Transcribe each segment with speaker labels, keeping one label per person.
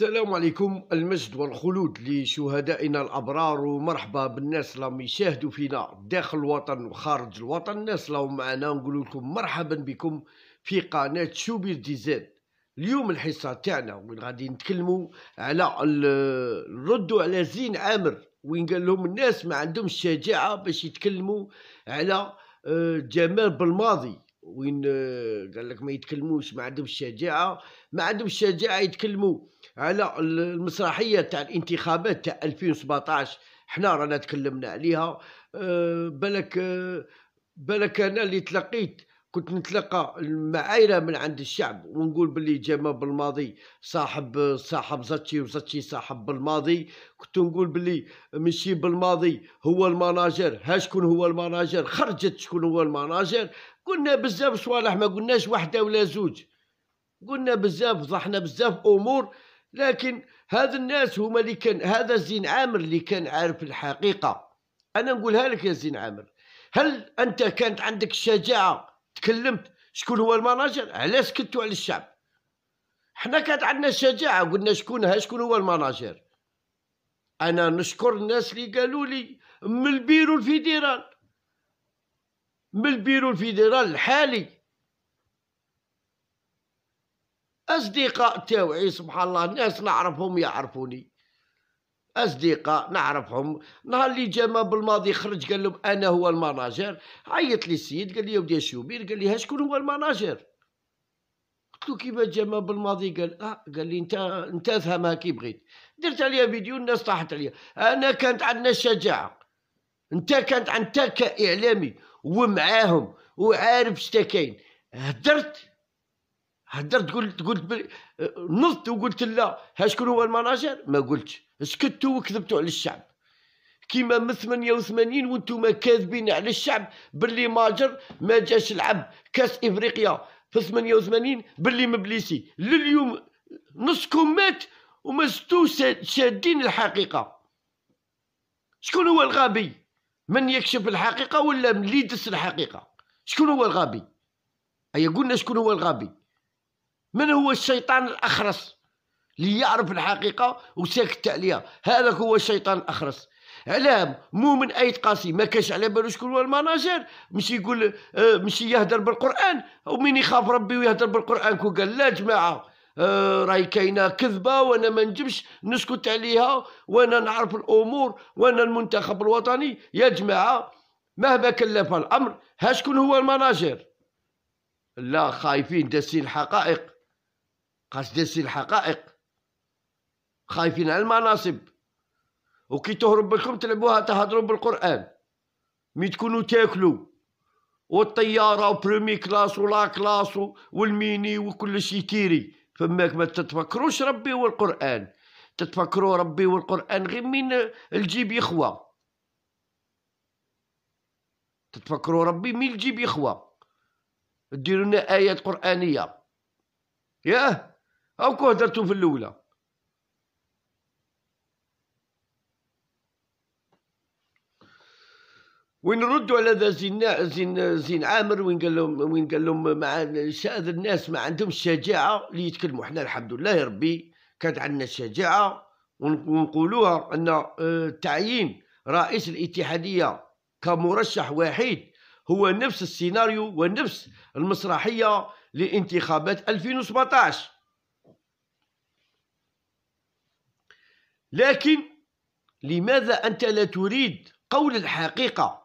Speaker 1: السلام عليكم المجد والخلود لشهدائنا الابرار ومرحبا بالناس اللي راهم يشاهدوا فينا داخل الوطن وخارج الوطن الناس اللي معنا نقول لكم مرحبا بكم في قناه شوبير دي زاد اليوم الحصه تاعنا وين غادي نتكلموا على نردوا على زين عامر وين قال لهم الناس ما عندهمش الشجاعه باش يتكلموا على آه، جمال بالماضي وين آه، قال لك ما يتكلموش ما عندهمش الشجاعه ما عندهمش الشجاعه يتكلموا على المسرحيه تاع الانتخابات تاع 2017 حنا رانا تكلمنا عليها آه، بالك آه، بالك انا اللي تلقيت كنت نتلقى المعايره من عند الشعب ونقول باللي جاما بالماضي صاحب صاحب زاتشي وزاتشي صاحب بالماضي كنت نقول باللي مشي بالماضي هو المناجر ها شكون هو المناجر خرجت شكون هو المناجر قلنا بزاف صوالح ما قلناش واحدة ولا زوج قلنا بزاف فضحنا بزاف أمور لكن هذا الناس هما اللي كان هذا الزين عامر اللي كان عارف الحقيقة أنا نقولها لك يا زين عامر هل أنت كانت عندك الشجاعة تكلمت شكون هو المناجر علاش سكتوا على الشعب حنا كانت عندنا الشجاعة قلنا شكون ها شكون هو المناجر أنا نشكر الناس اللي قالوا لي من البيرو الفيدرال من البيرو الفيدرال الحالي أصدقاء تاوعي سبحان الله الناس نعرفهم يعرفوني أصدقاء نعرفهم نهار اللي جا بالماضي خرج قال لهم أنا هو المناجر عيط لي السيد قال لي يا ودي شوبير قال لي ها شكون هو المناجر قلت له كيف جا بالماضي قال اه قال لي انت انت افهمها كي بغيت درت عليها فيديو الناس طاحت عليا انا كانت عندنا الشجاعه انت كانت عندك كاعلامي ومعاهم وعارف شتا كاين هدرت هدرت قلت قلت نضت وقلت لا ها شكون هو المناجر ما قلتش سكتوا وكذبتوا على الشعب كيما من 88 وانتم كاذبين على الشعب باللي ماجر ما جاش لعب كاس افريقيا في 88 باللي مبليسي لليوم نصكم مات وما شادين الحقيقه شكون هو الغبي من يكشف الحقيقة ولا من اللي يدس الحقيقة شكون هو الغبي أي قلنا شكون هو الغبي من هو الشيطان الأخرس اللي يعرف الحقيقة وساكت عليها هذاك هو الشيطان الأخرس علام من ايت قاسي ما كانش على بالو شكون هو المناجر مش يقول آه، مش يهدر بالقران ومين يخاف ربي ويهدر بالقران كو قال لا جماعه آه، راهي كاينه كذبه وانا ما نجمش نسكت عليها وانا نعرف الامور وانا المنتخب الوطني يا جماعه مهما كلف الامر ها شكون هو المناجر لا خايفين داسين الحقائق قاش داسين الحقائق خايفين على المناصب وكي تهرب لكم تلعبوها تهضروا بالقران مي تكونوا تاكلوا والطياره وبريمي كلاس ولا كلاس والميني وكل شيء تيري فماك ما تتفكروش ربي والقران تتفكروا ربي والقران غير من الجيب يخوى تتفكروا ربي من الجيب يخوى ديروا لنا ايات قرانيه ياه هاكو هدرتو في الاولى وين ردوا على ذا زين زين زين عامر وين قال لهم وين قال لهم مع هذا الناس ما عندهمش الشجاعه اللي يتكلموا حنا الحمد لله يا ربي كانت عندنا الشجاعه ونقولوها ان آه، تعيين رئيس الاتحاديه كمرشح وحيد هو نفس السيناريو ونفس المسرحيه لانتخابات 2017 لكن لماذا انت لا تريد قول الحقيقه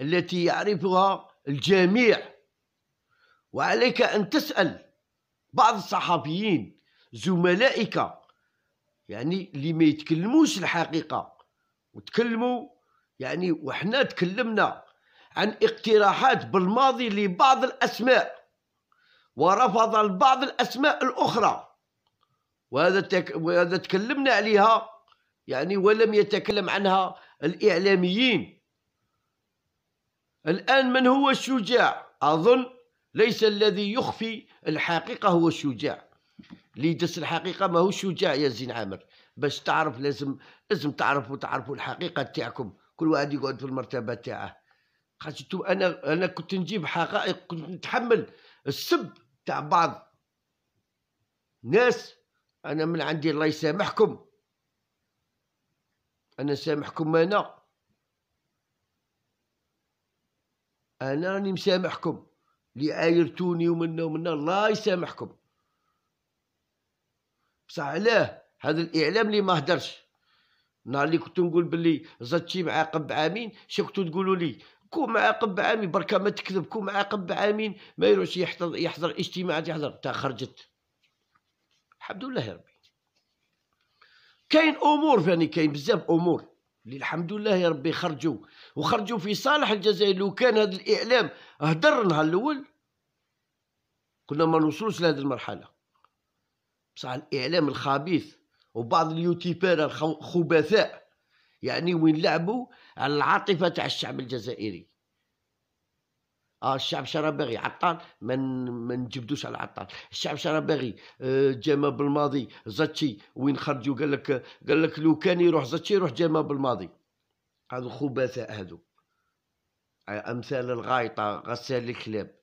Speaker 1: التي يعرفها الجميع وعليك أن تسأل بعض الصحفيين زملائك يعني اللي ما يتكلموش الحقيقة وتكلموا يعني وحنا تكلمنا عن اقتراحات بالماضي لبعض الأسماء ورفض البعض الأسماء الأخرى وهذا تك... وهذا تكلمنا عليها يعني ولم يتكلم عنها الإعلاميين الآن من هو الشجاع أظن ليس الذي يخفي الحقيقة هو الشجاع اللي يدس الحقيقة ما هو شجاع يا زين عامر باش تعرف لازم لازم تعرفوا تعرفوا الحقيقة تاعكم كل واحد يقعد في المرتبة تاعه خاطش أنا أنا كنت نجيب حقائق كنت نتحمل السب تاع بعض ناس أنا من عندي الله يسامحكم أنا سامحكم أنا انا راني مسامحكم اللي عايرتوني ومنا ومنا الله يسامحكم بصح علاه هذا الاعلام اللي ما هدرش نهار اللي كنت نقول باللي زدتي معاقب بعامين شو كنتو تقولوا لي كون معاقب بعامين بركا ما تكذب كون معاقب بعامين ما يروحش يحضر يحضر اجتماعات يحضر تا خرجت الحمد لله يا ربي كاين امور فاني كاين بزاف امور اللي الحمد لله يا ربي خرجوا وخرجوا في صالح الجزائر لو كان هذا الاعلام هدر النهار الاول كنا ما نوصلوش لهذه المرحله بصح الاعلام الخبيث وبعض اليوتيوبر الخبثاء يعني وين لعبوا على العاطفه تاع الشعب الجزائري آه، الشعب شرا باغي عطال ما من... نجبدوش على عطال الشعب شرا باغي آه، جاما بالماضي زاتشي وين خرجوا قال لك قال لك لو كان يروح زاتشي يروح جاما بالماضي هادو خبثاء هادو امثال الغايطه غسال الكلاب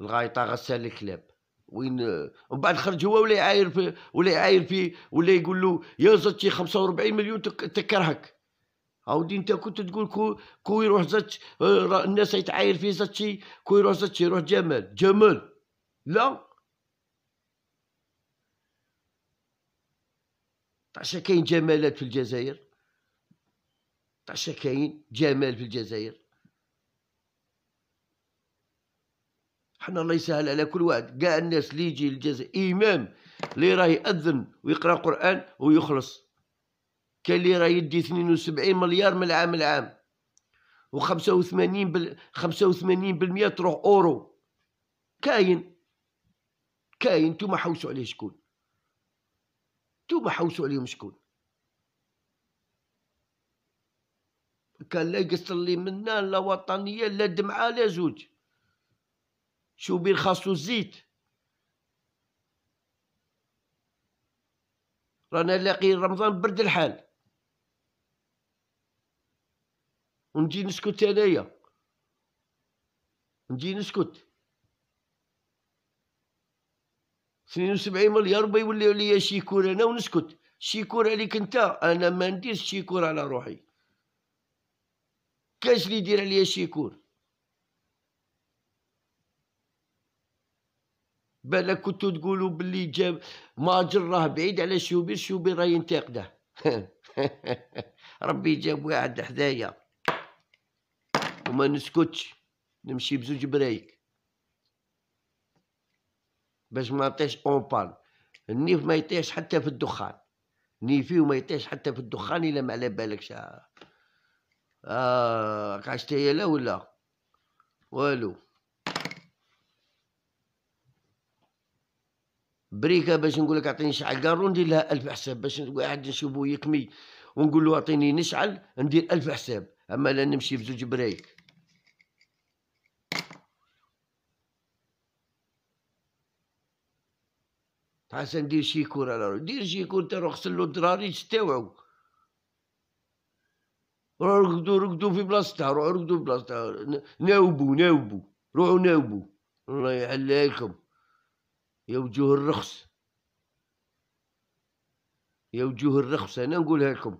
Speaker 1: الغايطه غسال الكلاب وين ومن بعد خرج هو ولا يعاير في ولا يعاير في ولا يقول له يا زاتشي 45 مليون تكرهك عاودي انت كنت تقول كو, كو يروح زاتش آه، الناس يتعاير فيه زاتشي كو يروح زاتشي يروح جمال جمال لا تعشا كاين جمالات في الجزائر تعشا كاين جمال في الجزائر حنا الله يسهل على كل واحد كاع الناس اللي يجي للجزائر امام اللي راه ياذن ويقرا قران ويخلص كان اللي راه يدي 72 مليار من العام العام و85 بال 85% تروح اورو كاين كاين نتوما حوسوا عليه شكون نتوما حوسوا عليهم شكون كان لا يقصر لي منا لا وطنيه لا دمعه لا زوج شوبير خاصو الزيت رانا لاقيين رمضان برد الحال ونجي نسكت انايا نجي نسكت سنين وسبعين مليار بيوليو ليا شيكور انا ونسكت شيكور عليك انت انا ما نديرش شيكور على روحي كاش لي يدير عليا شيكور بلا كنتو تقولوا باللي جاب ماجر راه بعيد على شوبير شوبير راه ينتقده ربي جاب واحد حدايا وما نسكتش نمشي بزوج برايك باش ما نطيش اون بان النيف ما يطيش حتى في الدخان نيفي وما يطيش حتى في الدخان الا ما على بالكش آه عشتية لا ولا والو بريكه باش نقولك اعطيني شعل ندير لها الف حساب باش واحد نشوفو يكمي ونقول له اعطيني نشعل ندير الف حساب اما لا نمشي بزوج برايك حسن دير شي على روحك دير شي كور تا غسل له الدراري تاوعو روحو رقدو رقدو في بلاصتها روحو رقدو في بلاصتها ناوبو ناوبو روحو ناوبو الله يعليكم يا وجوه الرخص يا وجوه الرخص انا نقولها لكم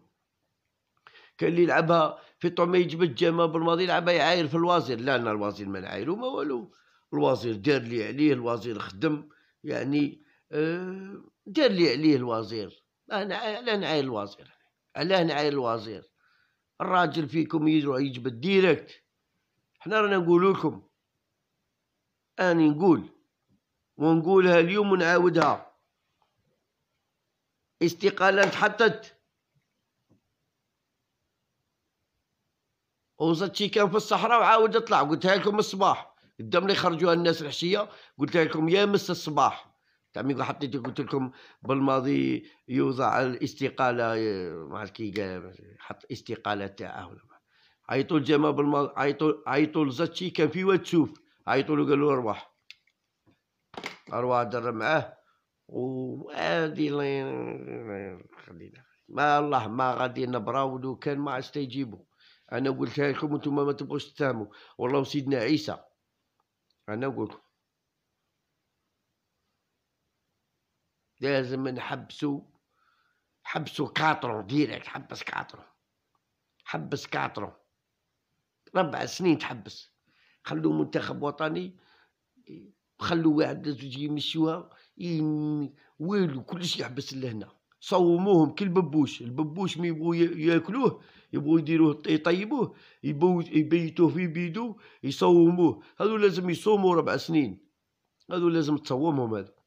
Speaker 1: كان اللي يلعبها في طعمه يجبد الجامه بالماضي يلعبها يعاير في الوزير لا انا الوزير ما نعايرو ما والو الوزير دار لي عليه الوزير خدم يعني دار آه، لي عليه الوزير انا نعاير الوزير علاه نعاير الوزير الراجل فيكم يروح يجبد ديريكت حنا رانا نقول لكم اني نقول ونقولها اليوم ونعاودها استقاله تحطت وصلت شي كان في الصحراء وعاود طلع قلتها لكم الصباح قدام لي خرجوها الناس الحشيه قلتها لكم يا مس الصباح تعميق حطيت قلت لكم بالماضي يوضع الاستقاله ما عرفت كي قال حط استقاله تاعه ولا عيطوا الجماعه بالماضي عيطوا عيطوا لزاتشي كان في واد تشوف عيطوا له قالوا ارواح ارواح در معاه وهذه الله خلينا ما الله ما غادي نبراو لو كان ما عادش تيجيبو انا قلتها لكم انتم ما تبغوش تتهموا والله سيدنا عيسى انا نقول لكم لازم نحبسو حبسو كاترو ديريكت حبس كاترو حبس كاترو ربع سنين تحبس خلو منتخب وطني خلو واحد زوج يمشيوها والو كلش يحبس لهنا صوموهم ببوش الببوش ما يبغوا ياكلوه يبغوا يديروه يطيبوه يبيتوه في بيدو يصوموه هذو لازم يصوموا ربع سنين هذو لازم تصومهم هذو